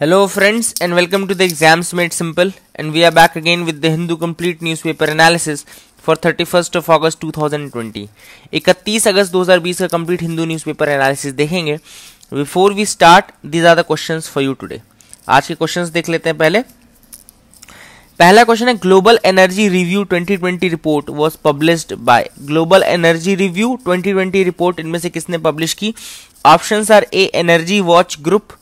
Hello friends and welcome to the exams made simple and we are back again with the Hindu complete newspaper analysis for thirty first of August two thousand twenty इकतीस अगस्त दो हज़ार बीस का complete Hindu newspaper analysis देखेंगे before we start these are the question for you today आज के question देख लेते हैं पहले पहला क्वेश्चन है global energy review 2020 report was published by global energy review 2020 report इनमें से किसने पब्लिश की options are A energy watch group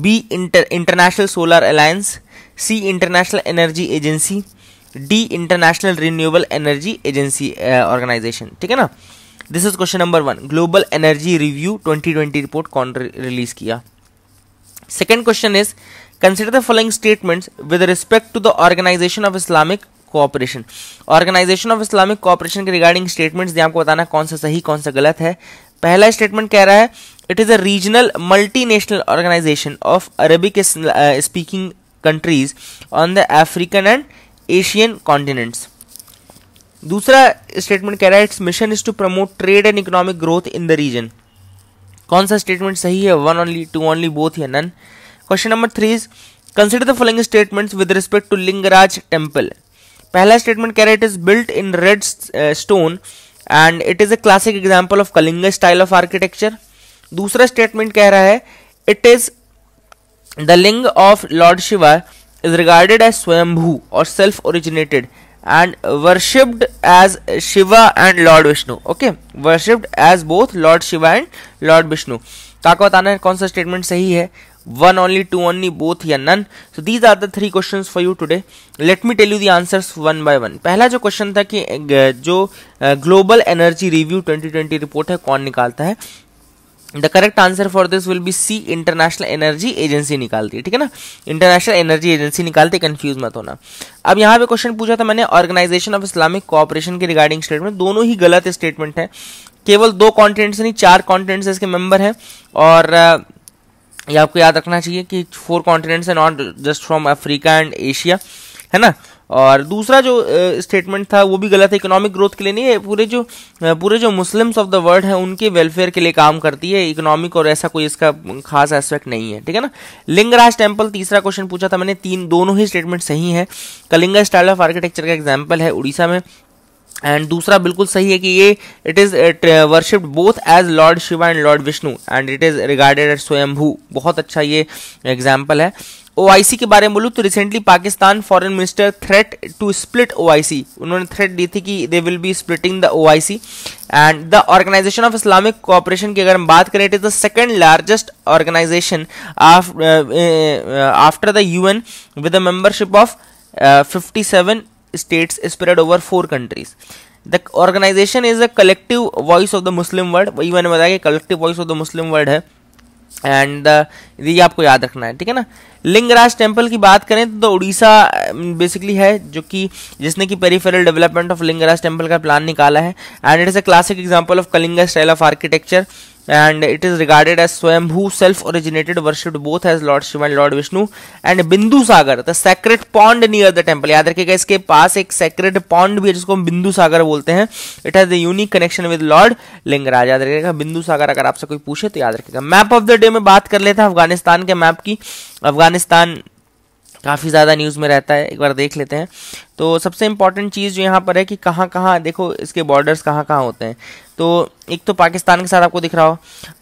B inter international solar alliance C international energy agency D international renewable energy agency organization ठीक है ना this is question number one global energy review 2020 report कौन release किया second question is consider the following statements with respect to the organisation of Islamic cooperation organization of Islamic cooperation के regarding statements आपको बताना कौन सा सही कौन सा गलत है पहला स्टेटमेंट कह रहा है it is a regional multinational organization of arabic uh, speaking countries on the african and asian continents dusra statement keh its mission is to promote trade and economic growth in the region kaun sa statement sahi hai one only two only both here none question number 3 is consider the following statements with respect to lingaraj temple pehla statement keh it is built in red uh, stone and it is a classic example of kalinga style of architecture दूसरा statement कह रहा है it is the linga of lord Shiva is regarded as swayambhu और self originated and worshipped as Shiva and lord Vishnu okay worshipped as both lord Shiva and lord Vishnu ताको आपको बताना है कौन सा स्टेटमेंट सही है one only two only both या none so these are the three question for you today let me tell you the answers one by one पहला जो क्वेश्चन था कि जो ग्लोबल एनर्जी रिव्यू 2020 रिपोर्ट है कौन निकालता है the correct answer for this will be C international energy agency निकालती है ठीक है ना इंटरनेशनल एनर्जी एजेंसी निकालती है कंफ्यूज मत होना अब यहाँ पे क्वेश्चन पूछा था मैंने ऑर्गेनाइजेशन ऑफ इस्लामिक कॉपरेशन के रिगार्डिंग स्टेटमेंट दोनों ही गलत स्टेटमेंट है केवल दो कॉन्टिनेंट्स नहीं चार कॉन्टिनेंट्स इसके मेंबर हैं और ये आपको याद रखना चाहिए कि फोर कॉन्टिनेंट्स है not just from Africa and Asia है ना और दूसरा जो स्टेटमेंट था वो भी गलत है इकोनॉमिक ग्रोथ के लिए नहीं है पूरे जो पूरे जो मुस्लिम्स ऑफ द वर्ल्ड है उनके वेलफेयर के लिए काम करती है इकोनॉमिक और ऐसा कोई इसका खास एस्पेक्ट नहीं है ठीक है ना लिंगराज टेम्पल तीसरा क्वेश्चन पूछा था मैंने तीन दोनों ही स्टेटमेंट सही है कलिंगा स्टाइल ऑफ आर्किटेक्चर का एग्जाम्पल है उड़ीसा में एंड दूसरा बिल्कुल सही है कि ये it is worshipped both as lord Shiva and lord Vishnu and it is regarded at Swayambhu बहुत अच्छा ये एग्जाम्पल है ओआईसी के बारे में बोलूँ तो recently Pakistan foreign minister threat to split OIC उन्होंने थ्रेट दी थी कि they will be splitting the OIC and the organisation of Islamic cooperation की अगर हम बात करें it is the second largest organisation after the UN with membership of fifty seven states spread over four countries the organisation is the collective voice of the Muslim world वही मैंने बताया कि collective voice of the Muslim world है and uh, ये आपको याद रखना है ठीक है ना लिंगराज टेम्पल की बात करें तो उड़ीसा बेसिकली um, है जो कि जिसने कि peripheral development of Lingaraj temple का प्लान निकाला है and it is a classic example of Kalinga style of architecture and it is regarded as Swambhu, self-originated, worshipped both as Lord Shiva and Lord Vishnu. And Bindu Sagar, the sacred pond near the temple. याद रखिएगा इसके पास एक sacred pond भी है जिसको हम बिंदु सागर बोलते हैं. It has a unique connection with Lord Lingaraja. याद रखिएगा बिंदु सागर अगर आपसे कोई पूछे तो याद रखिएगा. Map of the day में बात कर लेते हैं अफगानिस्तान के मैप की. अफगानिस्तान काफ़ी ज़्यादा न्यूज़ में रहता है एक बार देख लेते हैं तो सबसे इम्पॉर्टेंट चीज़ जो यहाँ पर है कि कहाँ कहाँ देखो इसके बॉर्डर्स कहाँ कहाँ होते हैं तो एक तो पाकिस्तान के साथ आपको दिख रहा हो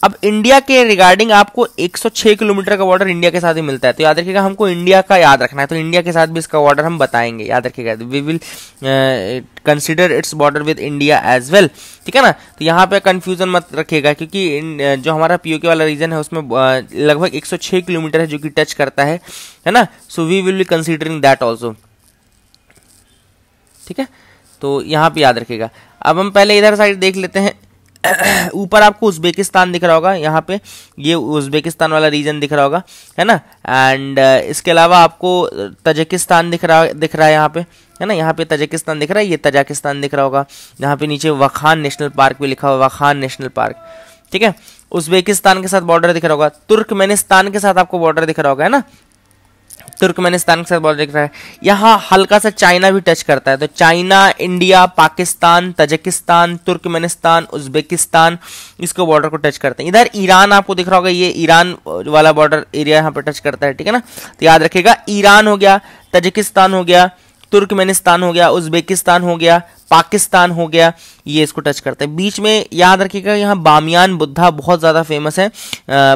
अब इंडिया के रिगार्डिंग आपको 106 किलोमीटर का बॉर्डर इंडिया के साथ ही मिलता है तो याद रखिएगा हमको इंडिया का याद रखना है तो इंडिया के साथ भी इसका बॉर्डर हम बताएंगे याद रखिएगा we will consider its border with India as well ठीक है ना तो यहाँ पर कन्फ्यूजन मत रखिएगा क्योंकि uh, जो हमारा पीओके वाला रीजन है उसमें uh, लगभग एक किलोमीटर है जो कि टच करता है है ना so we will be considering that also ठीक है तो यहाँ पे याद रखिएगा अब हम पहले इधर साइड देख लेते हैं ऊपर आपको उज्बेकिस्तान दिख रहा होगा यहाँ पे ये उज्बेकिस्तान वाला रीजन दिख रहा होगा है ना एंड uh, इसके अलावा आपको तजकिस्तान दिख रहा दिख रहा है यहाँ पे है ना यहाँ पे तजाकिस्तान दिख रहा है ये तजाकिस्तान दिख रहा होगा यहाँ पे नीचे वखान नेशनल पार्क भी लिखा हुआ वखान नेशनल पार्क ठीक है उज्बेकिस्तान के साथ बॉर्डर दिख रहा होगा तुर्कमेनिस्तान के साथ आपको बॉर्डर दिख रहा होगा है ना तुर्कमेनिस्तान के साथ बॉर्डर दिख रहा है यहाँ हल्का सा चाइना भी टच करता है तो China India Pakistan Tajikistan Turkmenistan Uzbekistan इसको बॉर्डर को टच करते हैं इधर ईरान आपको दिख रहा होगा ये ईरान वाला बॉर्डर एरिया यहाँ पर टच करता है ठीक है ना तो याद रखेगा ईरान हो गया तजकिस्तान हो गया तुर्कमेनिस्तान हो गया उज्बेकिस्तान हो गया पाकिस्तान हो गया ये इसको टच करता है बीच में याद रखिएगा यहाँ बामियान बुद्धा बहुत ज़्यादा फेमस है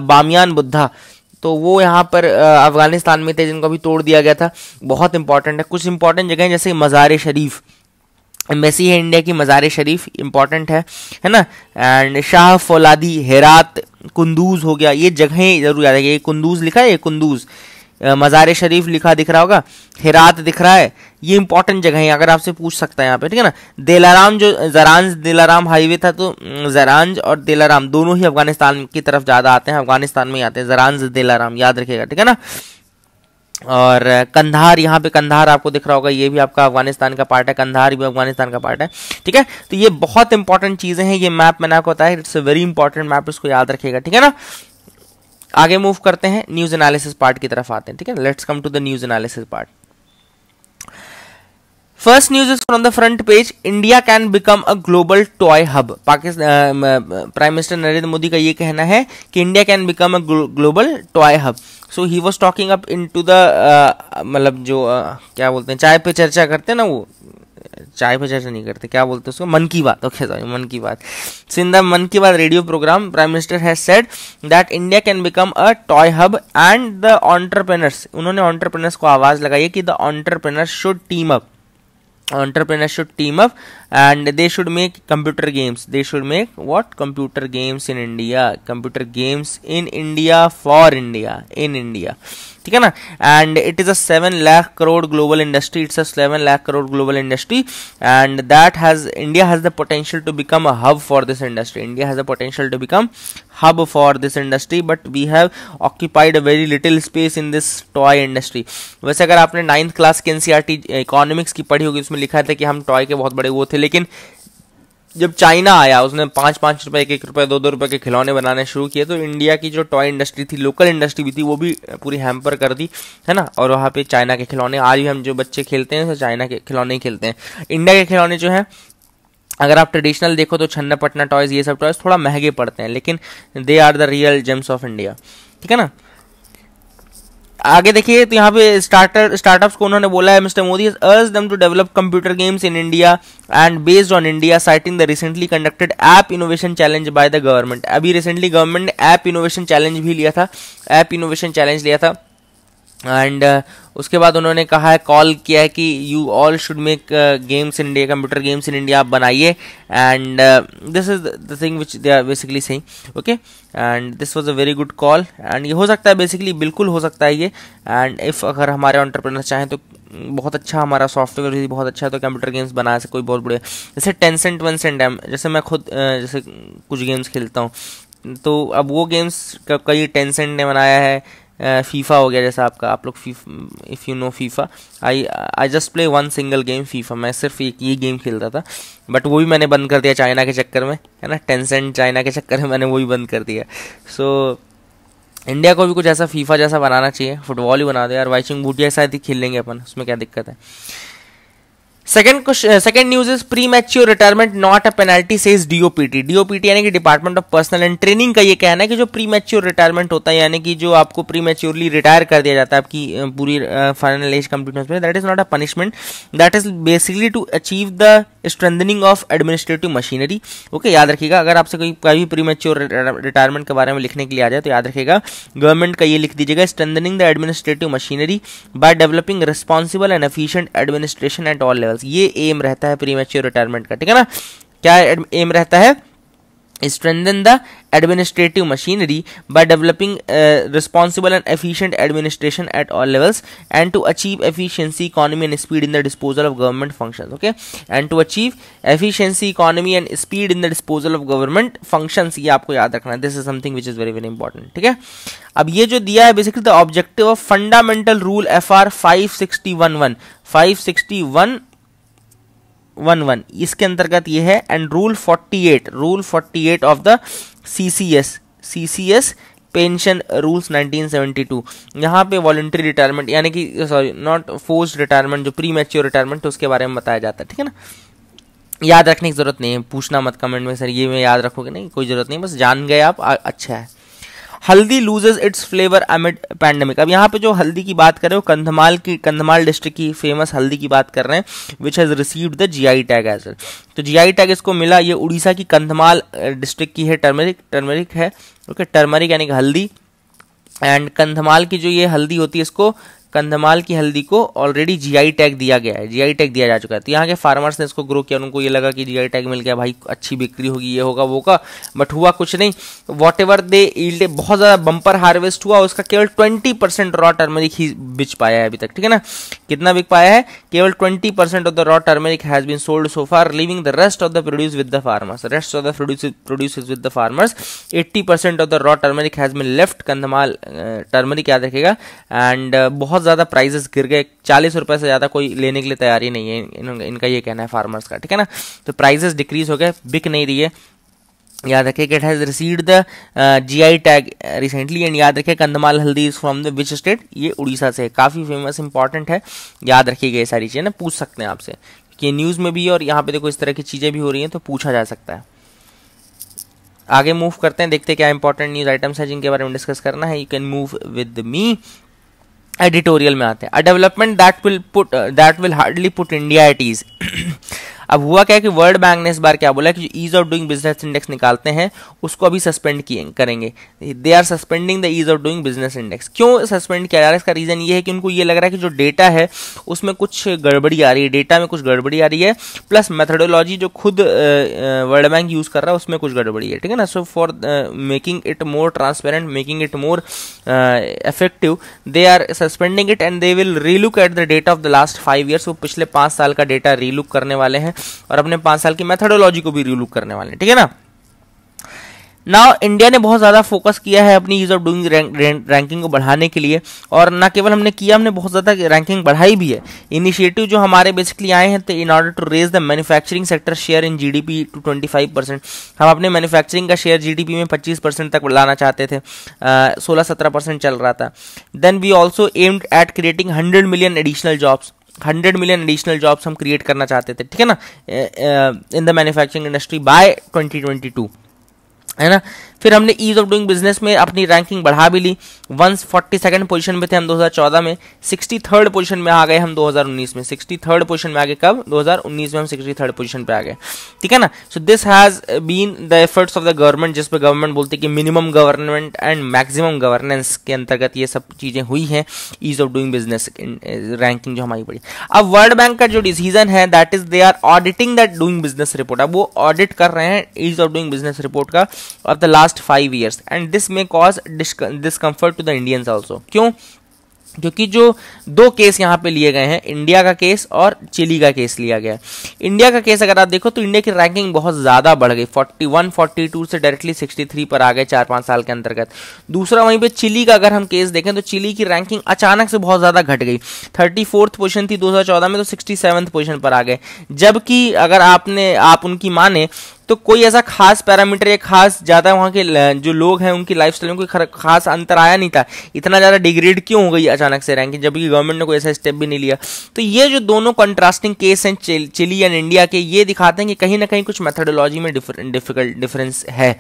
बामियान बुद्धा तो वो यहाँ पर अफगानिस्तान में थे जिनको अभी तोड़ दिया गया था बहुत इंपॉर्टेंट है कुछ इंपॉर्टेंट जगह जैसे मज़ार शरीफ एम्बेसी है इंडिया की मज़ार शरीफ इम्पॉर्टेंट है है ना एंड शाह फौलादी हेरात कुंदूज हो गया ये जगहें जरूर याद आएगी कुंदूज लिखा है ये कुंदूज मज़ार शरीफ लिखा दिख रहा होगा हिरात दिख रहा है ये इंपॉर्टेंट जगह है अगर आपसे पूछ सकता है यहाँ पे ठीक है ना देलाराम जो जरानज देलाराम हाईवे था तो जरानज और देलाराम दोनों ही अफगानिस्तान की तरफ ज़्यादा आते हैं अफगानिस्तान में ही आते हैं जरानज देलाराम याद रखिएगा ठीक है ना और कंधार यहाँ पे कंधार आपको दिख रहा होगा ये भी आपका अफगानिस्तान का पार्ट है कंधार भी अफगानिस्तान का पार्ट है ठीक है तो ये बहुत इंपॉर्टेंट चीज़ें हैं ये मैप मैंने आपको बताया it's a very important map इसको याद रखिएगा ठीक है ना आगे मूव करते हैं न्यूज एनालिसिस पार्ट की तरफ आते हैं ठीक है let's come to the news analysis part first news is from the front page India can become a global toy hub Pakistan prime minister Narendra Modi का ये कहना है कि India can become a global toy hub so he was talking up into the मतलब जो uh, क्या बोलते हैं चाय पे चर्चा करते हैं ना वो चाय पे चर्चा नहीं करते क्या बोलते उसको मन की बात ओके सॉरी मन की बात सो in the Mann Ki Baat radio programme prime minister has said that India can become a toy hub and the entrepreneurs उन्होंने ऑन्टरप्रेनर्स को आवाज लगाई कि the entrepreneurs should team up entrepreneurs should team up and they should make computer games they should make what computer games in india computer games in india for india in india and it is a 7 lakh crore global industry it's a 7 lakh crore global industry and that has india has the potential to become a hub for this industry india has the potential to become hub for this industry but we have occupied a very little space in this toy industry वैसे अगर आपने ninth class के NCERT economics e eh, की पढ़ी होगी उसमें लिखा था कि हम टॉय के बहुत बड़े वो थे लेकिन जब चाइना आया उसने पाँच पाँच रुपए एक एक रुपए दो दो रुपए के खिलौने बनाने शुरू किए तो इंडिया की जो टॉय इंडस्ट्री थी लोकल इंडस्ट्री भी थी वो भी eh, पूरी हैम्पर कर दी है ना और वहाँ पे चाइना के खिलौने आज भी हम जो बच्चे खेलते हैं तो चाइना के खिलौने ही खेलते हैं इंडिया के खिलौने जो हैं अगर आप ट्रेडिशनल देखो तो छन्ना पटना टॉयज ये सब टॉयज थोड़ा महंगे पड़ते हैं लेकिन they are the real gems of India ठीक है ना आगे देखिए तो यहाँ पे स्टार्टर स्टार्टअप्स को उन्होंने बोला है mister Modi urge them to develop computer games in India and based on India citing the recently conducted app innovation challenge by the government अभी रिसेंटली गवर्नमेंट ने ऐप इनोवेशन चैलेंज भी लिया था ऐप इनोवेशन चैलेंज लिया था and uh, उसके बाद उन्होंने कहा है कॉल किया है कि you all should make games in India computer games in India आप बनाइए and this is the thing which they are basically सही okay and this was a very good call and ये हो सकता है बेसिकली बिल्कुल हो सकता है ये एंड इफ़ अगर हमारे ऑन्टरप्रेनर चाहें तो बहुत अच्छा हमारा सॉफ्टवेयर भी बहुत अच्छा है तो कंप्यूटर गेम्स बना से कोई बहुत बड़े जैसे टेंसेंट वेंसेंट है जैसे मैं खुद जैसे कुछ गेम्स खेलता हूँ तो अब वो गेम्स कई टेंसेंट ने बनाया है फीफा हो गया जैसा आपका आप लोग if you know FIFA I I just play one single game FIFA मैं सिर्फ एक ये गेम खेलता था बट वो भी मैंने बंद कर दिया चाइना के चक्कर में है ना टेंसेंट चाइना के चक्कर में मैंने वो भी बंद कर दिया सो so, इंडिया को भी कुछ ऐसा फीफा जैसा बनाना चाहिए फुटबॉल ही बना दे यार वाइचिंग बूटिया शायद ही खेल लेंगे अपन उसमें क्या दिक्कत है second question second news is premature retirement not a penalty is DOPT DOPT यानी कि department of personnel and training का ये कहना है कि जो प्री मैच्योर रिटायरमेंट होता है यानी कि जो आपको प्री मैच्योरली रिटायर कर दिया जाता है आपकी uh, पूरी फाइनल एज कंप्लीट में that is not a punishment that is basically to achieve the strengthening of administrative machinery okay याद रखिएगा अगर आपसे कोई कोई भी प्रीमेच्योर रिटायरमेंट के बारे में लिखने के लिए आ जाए तो याद रखिएगा गवर्नमेंट का ये लिख दीजिएगा strengthening the administrative machinery by developing responsible and efficient administration at all levels ये एम रहता है प्रीमेच्योर रिटायरमेंट का ठीक है ना क्या एम रहता है strengthen the administrative machinery by developing uh, responsible and efficient administration at all levels and to achieve efficiency economy and speed in the disposal of government functions okay and to achieve efficiency economy and speed in the disposal of government functions ये आपको याद रखना है this is something which is very very important ठीक है अब ये जो दिया है basically the objective of fundamental rule F R five sixty one one five sixty one one one इसके अंतर्गत ये है and rule forty eight rule forty eight of the C C S C C S pension rules 1972 यहाँ पे voluntary retirement यानी कि sorry not force retirement जो pre premature retirement उसके बारे में बताया जाता है ठीक है ना याद रखने की जरूरत नहीं है पूछना मत कमेंट में सर ये मैं याद रखोगे नहीं कोई जरूरत नहीं बस जान गए आप अच्छा है haldi loses its flavour amid pandemic अब यहाँ पे जो हल्दी की बात कर रहे हो कंधमाल की कंधमाल डिस्ट्रिक्ट की फेमस हल्दी की बात कर रहे हैं which has received the I tag as तो आई टैग इसको मिला ये उड़ीसा की कंधमाल डिस्ट्रिक्ट की है टर्मरिक टर्मरिक है ओके टर्मरिक यानी हल्दी एंड कंधमाल की जो ये हल्दी होती है इसको कंधमाल की हल्दी को ऑलरेडी जीआई टैग दिया गया है जीआई टैग दिया जा चुका है तो यहाँ के फार्मर्स ने इसको ग्रो किया उनको ये लगा कि जीआई टैग मिल गया भाई अच्छी बिक्री होगी ये होगा वो का बट हुआ कुछ नहीं वॉट एवर दे ईल्ड बहुत ज़्यादा बम्पर हार्वेस्ट हुआ उसका केवल ट्वेंटी परसेंट रॉ टर्मरिक ही बिच पाया है अभी तक ठीक है ना कितना बिक पाया है केवल twenty percent of the raw turmeric has been sold so far leaving the rest of the produce with the farmers rest of the produce with the farmers eighty percent of the raw turmeric has been left Kandhamal turmeric याद रखेगा and बहुत ज़्यादा prices गिर गए चालीस रुपये से ज़्यादा कोई लेने के लिए तैयारी नहीं है इन, इनका ये कहना है फार्मर्स का ठीक है ना तो प्राइजेस डिक्रीज हो गए बिक नहीं रही है याद रखिए it has received the G I tag recently and याद रखिए Kandhamal haldi is from the which state ये उड़ीसा से काफ़ी फेमस इंपॉर्टेंट है याद रखिएगा ये सारी चीज़ें ना पूछ सकते हैं आपसे कि न्यूज़ में भी और यहाँ पे देखो इस तरह की चीज़ें भी हो रही हैं तो पूछा जा सकता है आगे मूव करते हैं देखते हैं क्या इंपॉर्टेंट न्यूज़ आइटम्स हैं जिनके बारे में डिस्कस करना है you can move with me editorial में आते हैं a development that will put that will hardly put India at ease अब हुआ क्या कि वर्ल्ड बैंक ने इस बार क्या बोला कि जो ease of doing business index निकालते हैं उसको अभी सस्पेंड करेंगे they are suspending the ease of doing business index क्यों सस्पेंड किया जा रहा है इसका रीजन ये है कि उनको ये लग रहा है कि जो डेटा है उसमें कुछ गड़बड़ी आ रही है डेटा में कुछ गड़बड़ी आ रही है प्लस मेथडोलॉजी जो खुद वर्ल्ड बैंक यूज कर रहा है उसमें कुछ गड़बड़ी है ठीक है ना so for making it more transparent making it more effective they are suspending it and they will relook at the date of the last five years वो पिछले पाँच साल का डेटा रीलुक करने वाले हैं और अपने पांच साल की मैथडोलॉजी को भी रिव्यू करने वाले हैं ठीक है ना नाउ इंडिया ने बहुत ज़्यादा फोकस किया है अपनी ईज ऑफ डूइंग रैंकिंग को बढ़ाने के लिए और ना केवल हमने किया हमने बहुत ज़्यादा रैंकिंग बढ़ाई भी है इनिशिएटिव जो हमारे बेसिकली आए हैं तो in order to raise the manufacturing sector share in GDP to 25 percent हम अपने मैन्युफैक्चरिंग का शेयर जीडीपी में 25 परसेंट तक लाना चाहते थे सोलह सत्रह परसेंट चल रहा था then we also aimed at creating hundred million additional jobs hundred million additional jobs हम क्रिएट करना चाहते थे ठीक है ना in the manufacturing industry by 2022 है ना फिर हमने ईज ऑफ डूइंग बिजनेस में अपनी रैंकिंग बढ़ा भी ली वंस फोर्टी सेकेंड पोजिशन में थे हम 2014 में सिक्सटी थर्ड पोजिशन में आ गए हम 2019 में सिक्सटी थर्ड पोजिशन में आ गए कब 2019 में हम सिक्सटी थर्ड पोजिशन पे आ गए ठीक है ना so this has been the efforts of the government जिसपे गवर्नमेंट बोलती है कि minimum government and maximum governance के अंतर्गत ये सब चीज़ें हुई हैं ease of doing business ranking जो हमारी पड़ी अब वर्ल्ड बैंक का जो डिसीजन है that is they are auditing that doing business report अब वो ऑडिट कर रहे हैं ease of doing business report का और the last last five years and this may cause discomfort to the Indians also क्यों क्योंकि जो दो केस यहाँ पे लिए गए हैं इंडिया का केस और चिली का केस लिया गया है इंडिया का केस अगर आप देखो तो इंडिया की रैंकिंग बहुत ज़्यादा बढ़ गई 41, 42 से डायरेक्टली 63 पर आ गए चार पाँच साल के अंतर्गत दूसरा वहीं पे चिली का अगर हम केस देखें तो चिली की रैंकिंग अचानक से बहुत ज़्यादा घट गई थर्टी पोजीशन थी दो में तो सिक्सटी पोजीशन पर आ गए जबकि अगर आपने आप उनकी माने तो कोई ऐसा खास पैरामीटर या खास ज़्यादा वहाँ के जो लोग हैं उनकी लाइफ में कोई खास अंतर आया नहीं था इतना ज़्यादा डिग्रेड क्यों हो गई अचानक से रैंकिंग जबकि गवर्नमेंट ने कोई ऐसा स्टेप भी नहीं लिया तो ये जो दोनों कंट्रास्टिंग केस हैं चिली एंड इंडिया के ये दिखाते हैं कि कहीं ना कहीं कुछ मेथडोलॉजी में डिफिकल्ट डिफरेंस है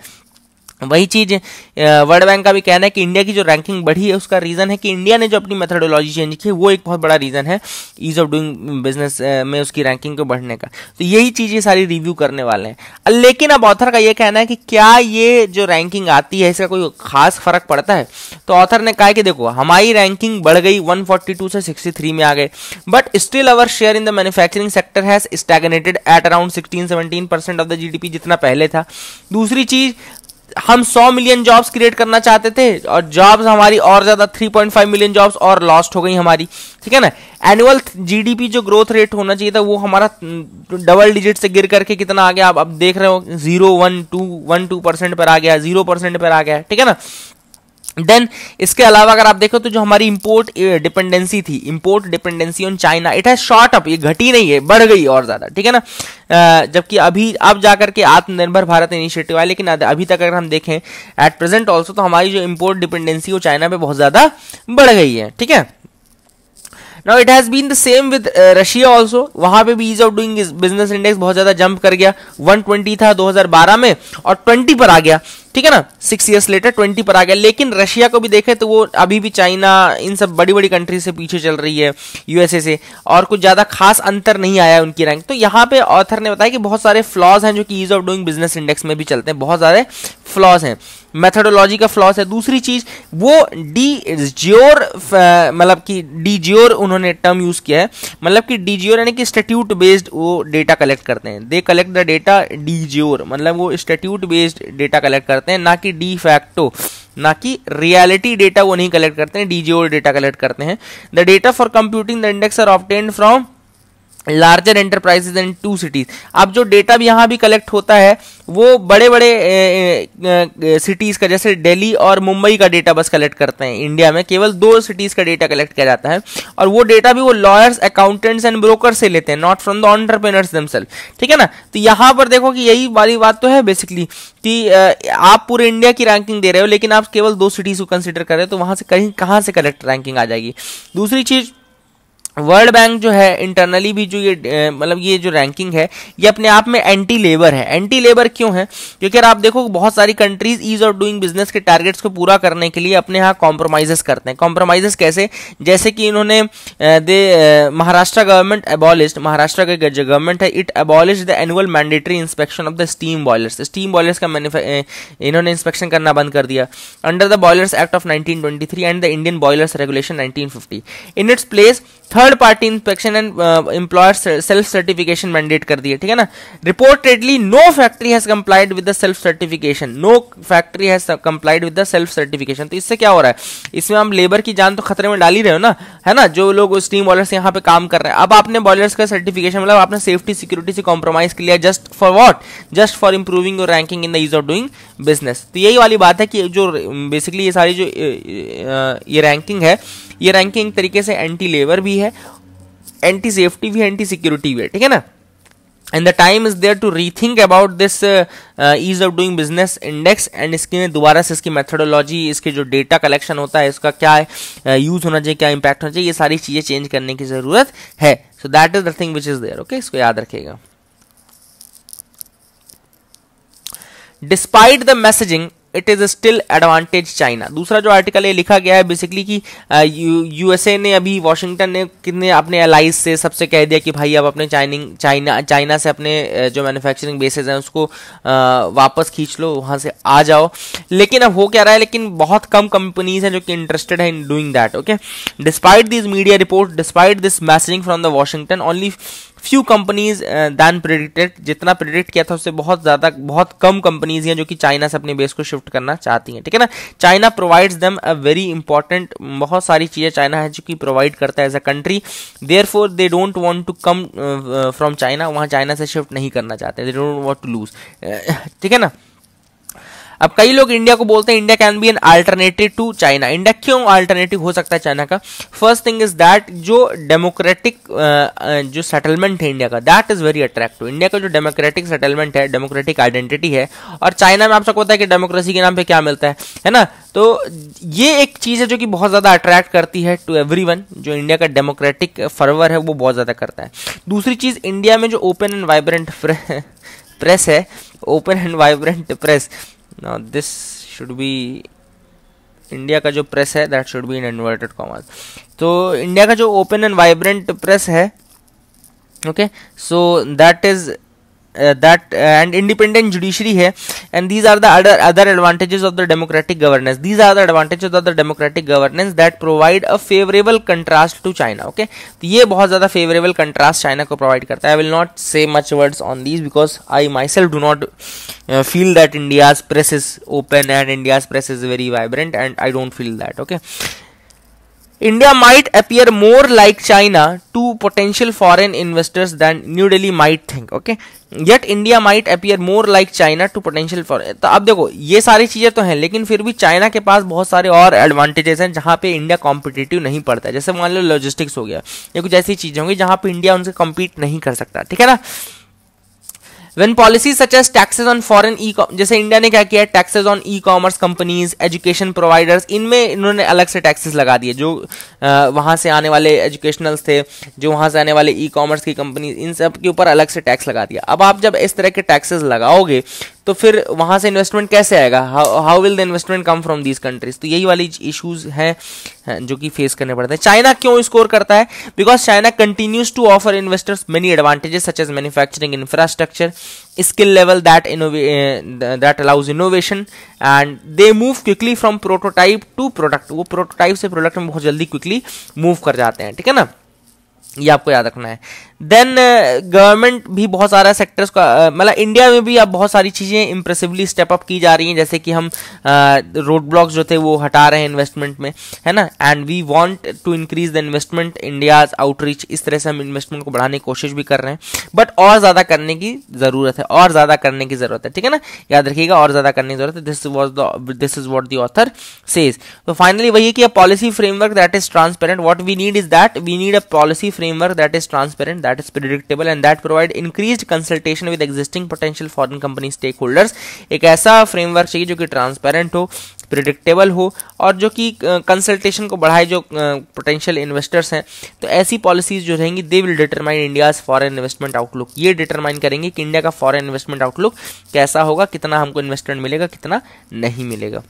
वही चीज वर्ल्ड बैंक का भी कहना है कि इंडिया की जो रैंकिंग बढ़ी है उसका रीजन है कि इंडिया ने जो अपनी मेथडोलॉजी चेंज की है वो एक बहुत बड़ा रीजन है ईज ऑफ डूइंग बिजनेस में उसकी रैंकिंग को बढ़ने का तो यही चीजें सारी रिव्यू करने वाले हैं लेकिन अब ऑथर का ये कहना है कि क्या ये जो रैंकिंग आती है इसका कोई खास फर्क पड़ता है तो ऑथर ने कहा कि देखो हमारी रैंकिंग बढ़ गई वन से सिक्सटी में आ गए but still our share in the manufacturing sector has stagnated at around sixteen 17 percent of the GDP जितना पहले था दूसरी चीज हम 100 मिलियन जॉब्स क्रिएट करना चाहते थे और जॉब्स हमारी और ज़्यादा 3.5 मिलियन जॉब्स और लॉस्ट हो गई हमारी ठीक है ना एनुअल जीडीपी जो ग्रोथ रेट होना चाहिए था वो हमारा डबल हम्म, डिजिट से गिर करके कितना आ गया आप अब देख रहे हो zero one two one two percent पर आ गया जीरो परसेंट पर आ गया ठीक है ना देन इसके अलावा अगर आप देखो तो जो हमारी इंपोर्ट डिपेंडेंसी थी import dependency on China it has shot up ये घटी नहीं है बढ़ गई और ज्यादा ठीक है ना जबकि अभी अब जाकर के आत्मनिर्भर भारत इनिशिएटिव है लेकिन अभी तक अगर हम देखें एट प्रेजेंट ऑल्सो तो हमारी जो इम्पोर्ट डिपेंडेंसी वो चाइना पे बहुत ज्यादा बढ़ गई है ठीक है now it has been the same with Russia also वहां पे भी ease of doing business index बहुत ज्यादा जंप कर गया 120 था 2012 में और 20 पर आ गया ठीक है ना सिक्स ईयर्स लेटर ट्वेंटी पर आ गया लेकिन रशिया को भी देखें तो वो अभी भी चाइना इन सब बड़ी बड़ी कंट्री से पीछे चल रही है यूएसए से और कुछ ज़्यादा खास अंतर नहीं आया उनकी रैंक तो यहाँ पे ऑथर ने बताया कि बहुत सारे फ्लॉज हैं जो कि ease of doing business index में भी चलते हैं बहुत सारे फ्लॉज हैं मेथडोलॉजी का फ्लॉज है दूसरी चीज वो डी जियोर मतलब कि डी जियोर उन्होंने टर्म यूज किया है मतलब कि डी जियोर यानी कि स्टेट्यूट बेस्ड वो डेटा कलेक्ट करते हैं they collect the data de jure मतलब वो स्टेट्यूट बेस्ड डेटा कलेक्ट करते करते हैं ना कि डी फैक्टो ना कि रियलिटी डेटा वो नहीं कलेक्ट करते हैं डीजीओ डेटा कलेक्ट करते हैं the data for computing the index are obtained from larger enterprises and two cities अब जो डेटा भी यहाँ भी कलेक्ट होता है वो बड़े बड़े सिटीज़ का जैसे दिल्ली और मुंबई का डेटा बस कलेक्ट करते हैं इंडिया में केवल दो सिटीज़ का डेटा कलेक्ट किया जाता है और वो डेटा भी वो लॉयर्स अकाउंटेंट्स एंड ब्रोकर से लेते हैं not from the entrepreneurs self ठीक है ना तो यहाँ पर देखो कि यही वाली बात तो है बेसिकली कि आप पूरे इंडिया की रैंकिंग दे रहे हो लेकिन आप केवल दो सिटीज़ को कंसिडर कर रहे हो तो वहाँ से कहीं कहाँ से कलेक्ट रैंकिंग आ जाएगी दूसरी चीज़ वर्ल्ड बैंक जो है इंटरनली भी जो ये मतलब ये जो रैंकिंग है ये अपने आप में एंटी लेबर है एंटी लेबर क्यों है क्योंकि अगर आप देखो बहुत सारी countries ease of doing business के टारगेट्स को पूरा करने के लिए अपने यहाँ कॉम्प्रोमाइजेस करते हैं कॉम्प्रोमाइजेस कैसे जैसे कि इन्होंने they Maharashtra government abolished Maharashtra का जो गवर्नमेंट है it abolish the annual mandatory inspection of the steam boilers steam boilers का इन्होंने इंस्पेक्शन करना बंद कर दिया under the boilers act of nineteen and the Indian boilers regulation nineteen in its place third third party inspection and employer self certification mandate कर दिए ठीक है ना reportedly no factory has complied with the self certification no factory has complied with the self certification तो इससे क्या हो रहा है इसमें हम लेबर की जान तो खतरे में डाल ही रहे हो ना है ना जो लोग स्टीम बॉलर्स यहाँ पे काम कर रहे हैं अब आपने बॉलर्स का सर्टिफिकेशन मतलब आपने सेफ्टी सिक्योरिटी से कॉम्प्रोमाइज कर लिया just for what just for improving your ranking in the ease of doing business तो यही वाली बात है कि जो बेसिकली ये सारी जो ये रैंकिंग है ये रैंकिंग तरीके से एंटी लेबर भी है एंटी सेफ्टी भी एंटी सिक्योरिटी भी है ठीक है ना and the time is there to rethink about this ease of doing business index and इसके दोबारा से इसकी मेथडोलॉजी इसके जो डेटा कलेक्शन होता है इसका क्या यूज uh, होना चाहिए क्या इंपैक्ट होना चाहिए ये सारी चीजें चेंज करने की जरूरत है so that is the thing which is there okay इसको याद रखिएगा despite the messaging it is still advantage China दूसरा जो आर्टिकल ये लिखा गया है बेसिकली कि यूएसए ने अभी वाशिंगटन ने कितने अपने एलाइज से सबसे कह दिया कि भाई अब अपने चाइनिंग चाइना चाइना से अपने जो मैन्युफैक्चरिंग बेसिस हैं उसको वापस खींच लो वहां से आ जाओ लेकिन अब हो क्या रहा है लेकिन बहुत कम कंपनीज हैं जो कि इंटरेस्टेड है in doing that okay despite this media report despite this messaging from the Washington only few companies than predicted जितना प्रिडिक्ट किया था उससे बहुत ज़्यादा बहुत कम कंपनीज हैं जो कि चाइना से अपने बेस को शिफ्ट करना चाहती हैं ठीक है ना China provides them a very important बहुत सारी चीज़ें चाइना है जो कि प्रोवाइड करता है as a country therefore they don't want to come from China वहां चाइना से शिफ्ट नहीं करना चाहते they don't want to lose ठीक है ना अब कई लोग इंडिया को बोलते हैं India can be an alternative to China India क्यों अल्टरनेटिव हो सकता है चाइना का फर्स्ट थिंग इज दैट जो डेमोक्रेटिक uh, uh, जो सेटलमेंट है इंडिया का that is very attractive India का जो डेमोक्रेटिक सेटलमेंट है डेमोक्रेटिक आइडेंटिटी है और चाइना में आप सबको पता है कि डेमोक्रेसी के नाम पर क्या मिलता है है ना तो ये एक चीज है जो कि बहुत ज्यादा अट्रैक्ट करती है टू एवरी जो इंडिया का डेमोक्रेटिक फर्वर है वो बहुत ज्यादा करता है दूसरी चीज इंडिया में जो ओपन एंड वाइब्रेंट प्रेस है open and vibrant press now this should be India का जो प्रेस है that should be in inverted commas तो इंडिया का जो ओपन एंड वाइब्रेंट प्रेस है okay so that is uh, that uh, and independent judiciary hai and these are the other other advantages of the democratic governance these are the advantages of the democratic governance that provide a favorable contrast to china okay तो ये बहुत ज़्यादा favorable contrast china को provide करता I will not say much words on these because I myself do not uh, feel that India's press is open and India's press is very vibrant and I don't feel that okay India might appear more like China to potential foreign investors than New Delhi might think. Okay, yet India might appear more like China to potential foreign. तो अब देखो ये सारी चीजें तो हैं लेकिन फिर भी चाइना के पास बहुत सारे और एडवांटेजेस हैं जहां पे इंडिया कॉम्पिटेटिव नहीं पड़ता जैसे मान लो लॉजिस्टिक्स हो गया ये कुछ ऐसी चीजें होंगी जहां पे इंडिया उनसे कॉम्पीट नहीं कर सकता ठीक है ना when policy such as taxes on foreign e जैसे इंडिया ने क्या किया taxes on e commerce companies education providers इनमें इन्होंने अलग से टैक्सेस लगा दिए जो आ, वहां से आने वाले एजुकेशनल्स थे जो वहां से आने वाले ई कॉमर्स की कंपनीज इन सब के ऊपर अलग से टैक्स लगा दिया अब आप जब इस तरह के टैक्सेस लगाओगे तो फिर वहां से इन्वेस्टमेंट कैसे आएगा how will the investment come from these countries तो यही वाली इशूज हैं जो कि फेस करने पड़ते हैं चाइना क्यों स्कोर करता है because China continues to offer investors many advantages such as manufacturing infrastructure skill level that innovate that allows innovation and they move quickly from prototype to product वो प्रोटोटाइप से product में बहुत जल्दी quickly move कर जाते हैं ठीक है ना ये आपको याद रखना है देन गवर्नमेंट uh, भी बहुत सारा सेक्टर्स का uh, मतलब इंडिया में भी अब बहुत सारी चीज़ें इंप्रेसिवली स्टेप अप की जा रही हैं जैसे कि हम रोड uh, ब्लॉक्स जो थे वो हटा रहे हैं इन्वेस्टमेंट में है ना and we want to increase the investment India's outreach इस तरह से हम इन्वेस्टमेंट को बढ़ाने की कोशिश भी कर रहे हैं बट और ज़्यादा करने की ज़रूरत है और ज़्यादा करने की ज़रूरत है ठीक है ना याद रखिएगा और ज़्यादा करने की ज़रूरत है this was the this is what the author says तो फाइनली वही है कि a policy framework that is transparent what we need is that we need a policy framework that is transparent that that is predictable and that provide increased consultation with existing potential foreign company stakeholders एक ऐसा framework चाहिए जो कि transparent हो predictable हो और जो कि कंसल्टेशन को बढ़ाए जो पोटेंशियल इन्वेस्टर्स हैं तो ऐसी पॉलिसीज जो रहेंगी they will determine India's foreign investment outlook ये डिटरमाइन करेंगे कि इंडिया का फॉरेन इन्वेस्टमेंट आउटलुक कैसा होगा कितना हमको इन्वेस्टमेंट मिलेगा कितना नहीं मिलेगा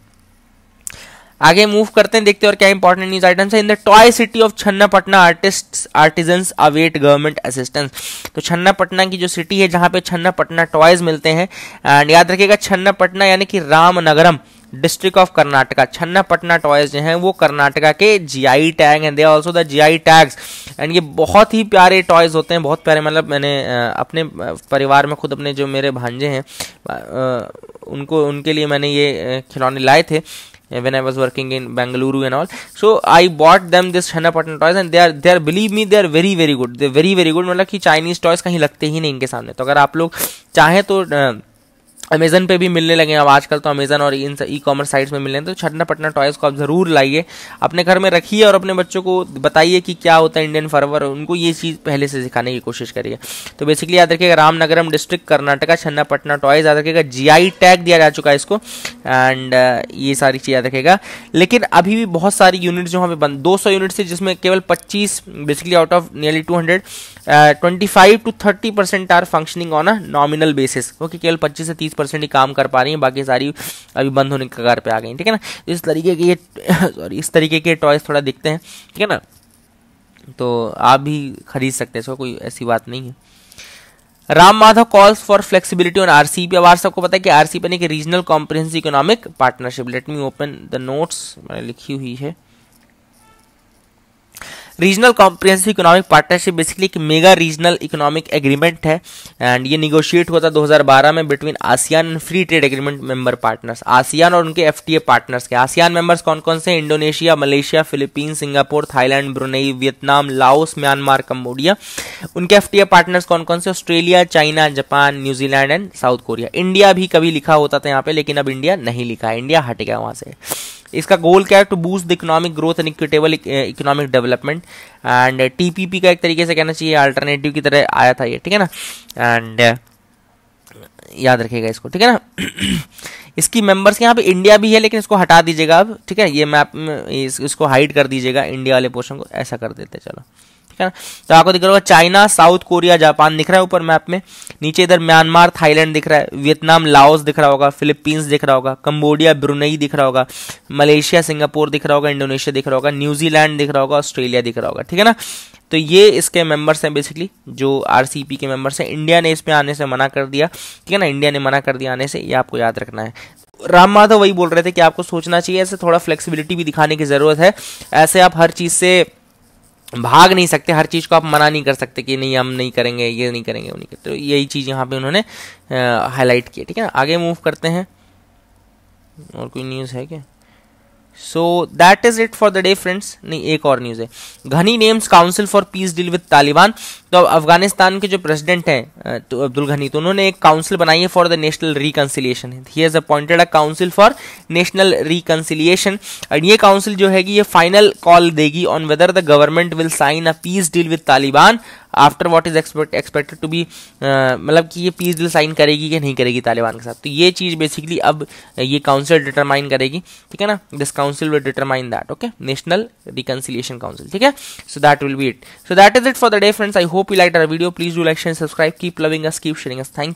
आगे मूव करते हैं देखते हैं और क्या इंपॉर्टेंट न्यूज आइटम्स है in the toy city of Patna artist artisan await government assistance तो पटना की जो सिटी है जहां पे छन्ना पटना टॉयज मिलते हैं एंड याद रखिएगा छन्नापटना यानी कि Ramanagaram district of Karnataka Channapatna toys जो हैं वो कर्नाटका के G I tag and they also the I tags and ये बहुत ही प्यारे टॉयज होते हैं बहुत प्यारे मतलब मैंने अपने परिवार में खुद अपने जो मेरे भांजे हैं उनको उनके लिए मैंने ये खिलौने लाए थे when I was working in Bangalore and all. So I bought them this henna pattern toys and they are they are believe me they are very very good. They are very very good मतलब कि Chinese toys कहीं लगते ही नहीं इनके सामने तो अगर आप लोग चाहें तो uh, अमेजन पे भी मिलने लगे हैं अब आजकल तो अमेजन और इन ई कॉमर्स साइट्स में मिल रहे हैं तो छटना पटना टॉयज़ को आप ज़रूर लाइए अपने घर में रखिए और अपने बच्चों को बताइए कि क्या होता है इंडियन फरवर उनको ये चीज़ पहले से सिखाने की कोशिश करिए तो बेसिकली याद रखिएगा Ramanagaram district Karnataka Channapatna toys याद रखिएगा जी टैग दिया जा चुका है इसको एंड uh, ये सारी चीज़ याद रखेगा लेकिन अभी भी बहुत सारी यूनिट जो हमें बंद दो यूनिट्स है जिसमें केवल पच्चीस basically out of nearly two hundred twenty five to thirty percent are functioning on a nominal basis okay केवल पच्चीस से तीस बीस परसेंट ही काम कर पा रही हैं बाकी सारी अभी बंद होने के कगार पे आ गई ठीक है ना इस तरीके के ये सॉरी इस तरीके के टॉयस थोड़ा दिखते हैं ठीक है ना तो आप भी खरीद सकते हैं इसको कोई ऐसी बात नहीं है Ram Madhav calls for flexibility on R C P अब आर सबको पता है कि आर सी पी ने एक regional comprehensive economic partnership let me open the notes मैंने लिखी हुई है regional comprehensive economic partnership basically एक मेगा रीजनल इकोनॉमिक एग्रीमेंट है एंड ये निगोशिएट हुआ था 2012 में between ASEAN and free trade agreement member partners ASEAN और उनके एफ पार्टनर्स के आसियान मेंबर्स कौन कौन से Indonesia Malaysia Philippines Singapore Thailand Brunei Vietnam Laos Myanmar Cambodia उनके एफ पार्टनर्स कौन कौन से Australia China Japan New Zealand and South Korea India भी कभी लिखा होता था यहाँ पे लेकिन अब इंडिया नहीं लिखा है इंडिया हट गया वहां से इसका गोल क्या है to boost the economic growth and equitable economic development and TPP का एक तरीके से कहना चाहिए अल्टरनेटिव की तरह आया था ये ठीक है ना एंड uh, याद रखिएगा इसको ठीक है ना इसकी मेंबर्स यहाँ पे इंडिया भी है लेकिन इसको हटा दीजिएगा अब ठीक है ये मैप में इस, इसको हाइड कर दीजिएगा इंडिया वाले पोर्शन को ऐसा कर देते चलो ठीक है ना तो आपको दिख रहा होगा चाइना साउथ कोरिया जापान दिख रहा है ऊपर मैप में नीचे इधर म्यांमार थाईलैंड दिख रहा है वियतनाम लाओस दिख रहा होगा फिलीपींस दिख रहा होगा कंबोडिया ब्रुनई दिख रहा होगा मलेशिया सिंगापुर दिख रहा होगा इंडोनेशिया दिख रहा होगा न्यूजीलैंड दिख रहा होगा ऑस्ट्रेलिया दिख रहा होगा ठीक है ना तो ये इसके मेंबर्स हैं बेसिकली जो आर के मेंबर्स हैं इंडिया ने इसमें आने से मना कर दिया ठीक है ना इंडिया ने मना कर दिया आने से ये आपको याद रखना है राम माधव वही बोल रहे थे कि आपको सोचना चाहिए ऐसे थोड़ा फ्लेक्सिबिलिटी भी दिखाने की ज़रूरत है ऐसे आप हर चीज़ से भाग नहीं सकते हर चीज़ को आप मना नहीं कर सकते कि नहीं हम नहीं करेंगे ये नहीं करेंगे वो नहीं करते तो यही चीज़ यहाँ पे उन्होंने हाईलाइट की ठीक है आगे मूव करते हैं और कोई न्यूज़ है क्या so that is it for the day friends नहीं एक और न्यूज़ है Ghani names council for peace deal with Taliban तो अब अफगानिस्तान के जो प्रेसिडेंट हैं तो अब्दुल घनी तो उन्होंने एक काउंसिल बनाई है for the national reconciliation he has appointed a council for national reconciliation and ये काउंसिल जो है कि ये फाइनल कॉल देगी on whether the government will sign a peace deal with Taliban after what is expect expected to be मतलब कि ये peace deal sign करेगी या नहीं करेगी तालिबान के साथ तो ये चीज़ बेसिकली अब uh, ये काउंसिल डिटरमाइन करेगी ठीक है ना this council will determine that okay national reconciliation council ठीक है so that will be it so that is it for the day friends I hope you like our video please do like and subscribe keep loving us keep sharing us thank